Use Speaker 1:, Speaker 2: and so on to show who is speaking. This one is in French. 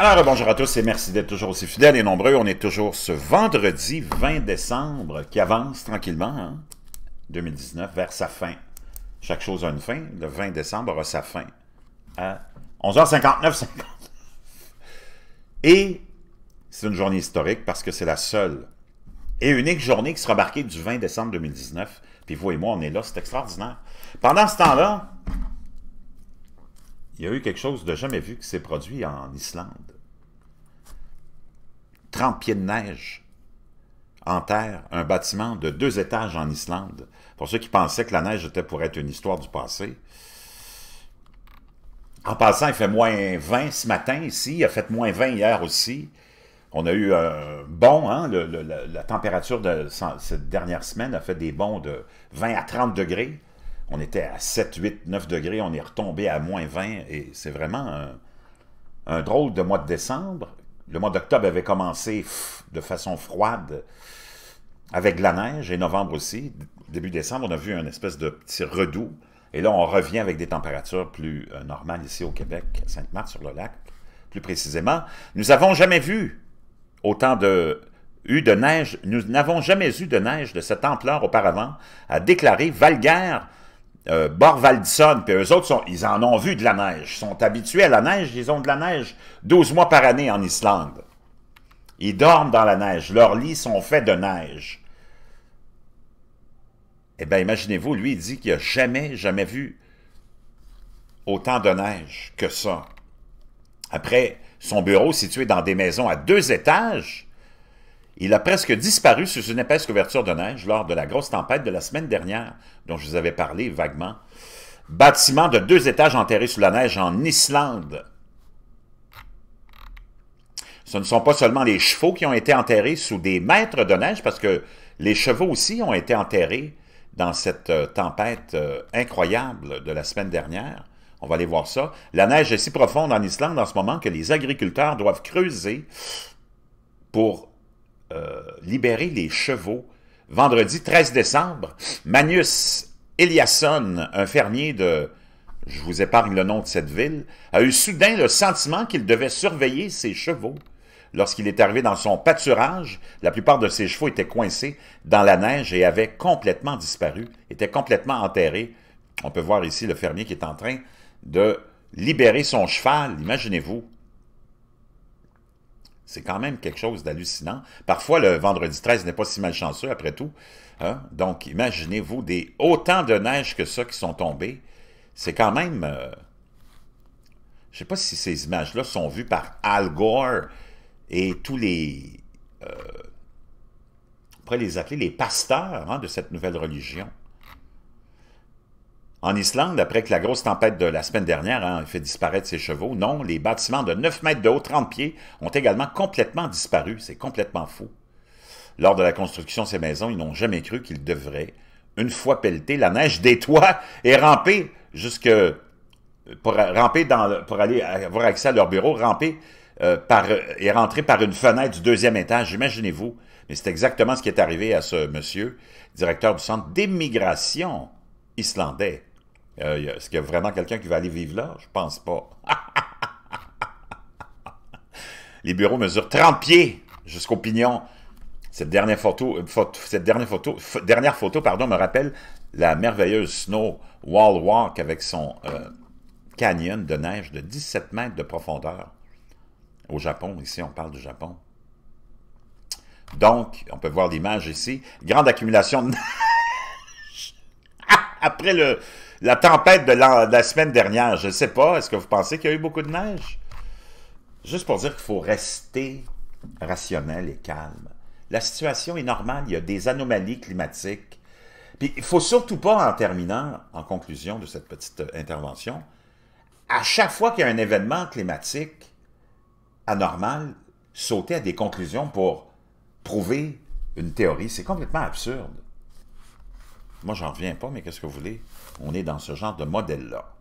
Speaker 1: Alors, bonjour à tous et merci d'être toujours aussi fidèles et nombreux. On est toujours ce vendredi 20 décembre qui avance tranquillement, hein? 2019, vers sa fin. Chaque chose a une fin. Le 20 décembre aura sa fin à 11h59. Et c'est une journée historique parce que c'est la seule et unique journée qui sera marquée du 20 décembre 2019. Puis vous et moi, on est là, c'est extraordinaire. Pendant ce temps-là, il y a eu quelque chose de jamais vu qui s'est produit en Islande. 30 pieds de neige en terre, un bâtiment de deux étages en Islande. Pour ceux qui pensaient que la neige était pour être une histoire du passé. En passant, il fait moins 20 ce matin ici, il a fait moins 20 hier aussi. On a eu un euh, bon, hein, la, la, température de cette dernière semaine a fait des bons de 20 à 30 degrés on était à 7, 8, 9 degrés, on est retombé à moins 20, et c'est vraiment un, drôle de mois de décembre. Le mois d'octobre avait commencé de façon froide, avec de la neige, et novembre aussi. Début décembre, on a vu une espèce de petit redoux, et là, on revient avec des températures plus euh, normales ici au Québec, Sainte-Marthe-sur-le-Lac, plus précisément. Nous n'avons jamais vu autant de eu de neige, nous n'avons jamais eu de neige de cette ampleur auparavant, a déclaré valgaire euh, et puis eux autres, ils en ont vu de la neige. Ils sont habitués à la neige, ils ont de la neige 12 mois par année en Islande. Ils dorment dans la neige. Leurs lits sont faits de neige. Eh bien, imaginez-vous, lui, il dit qu'il n'a jamais, jamais vu autant de neige que ça. Après, son bureau situé dans des maisons à deux étages, il a presque disparu sous une épaisse couverture de neige lors de la grosse tempête de la semaine dernière, dont je vous avais parlé vaguement. Bâtiment de deux étages enterré sous la neige en Islande. Ce ne sont pas seulement les chevaux qui ont été enterrés sous des mètres de neige, parce que les chevaux aussi ont été enterrés dans cette euh, tempête euh, incroyable de la semaine dernière. On va aller voir ça. La neige est si profonde en Islande en ce moment que les agriculteurs doivent creuser pour euh, libérer les chevaux. Vendredi 13 décembre, Magnus Eliasson, un fermier de, je vous épargne le nom de cette ville, a eu soudain le sentiment qu'il devait surveiller ses chevaux. Lorsqu'il est arrivé dans son pâturage, la plupart de ses chevaux étaient coincés dans la neige et avaient complètement disparu, étaient complètement enterrés. On peut voir ici le fermier qui est en train de libérer son cheval, imaginez-vous, c'est quand même quelque chose d'hallucinant. Parfois, le vendredi 13 n'est pas si malchanceux après tout. Hein. Donc, imaginez-vous des autant de neige que ça qui sont tombés. C'est quand même... Euh, je ne sais pas si ces images-là sont vues par Al Gore et tous les... Euh, on pourrait les appeler les pasteurs hein, de cette nouvelle religion. En Islande, après que la grosse tempête de la semaine dernière a hein, fait disparaître ses chevaux, non, les bâtiments de 9 mètres de haut, 30 pieds, ont également complètement disparu. C'est complètement fou. Lors de la construction de ces maisons, ils n'ont jamais cru qu'ils devraient, une fois pelleté, la neige des toits et ramper jusque euh, pour euh, ramper pour aller avoir accès à leur bureau, ramper euh, par et rentrer par une fenêtre du deuxième étage. Imaginez-vous. Mais c'est exactement ce qui est arrivé à ce monsieur, directeur du centre d'immigration islandais. Euh, est-ce qu'il y a vraiment quelqu'un qui va aller vivre là? Je pense pas. Les bureaux mesurent 30 pieds jusqu'au pignon. Cette dernière euh, photo, cette dernière photo, dernière photo, pardon, me rappelle la merveilleuse Snow Wall Walk avec son euh, canyon de neige de 17 mètres de profondeur au Japon. Ici, on parle du Japon. Donc, on peut voir l'image ici. Grande accumulation de neige. Après le, la tempête de la, semaine dernière, je ne sais pas, est-ce que vous pensez qu'il y a eu beaucoup de neige? Juste pour dire qu'il faut rester rationnel et calme. La situation est normale, il y a des anomalies climatiques. Puis il faut surtout pas, en terminant, en conclusion de cette petite euh, intervention, à chaque fois qu'il y a un événement climatique anormal, sauter à des conclusions pour prouver une théorie, c'est complètement absurde. Moi, j'en reviens pas, mais qu'est-ce que vous voulez? On est dans ce genre de modèle-là.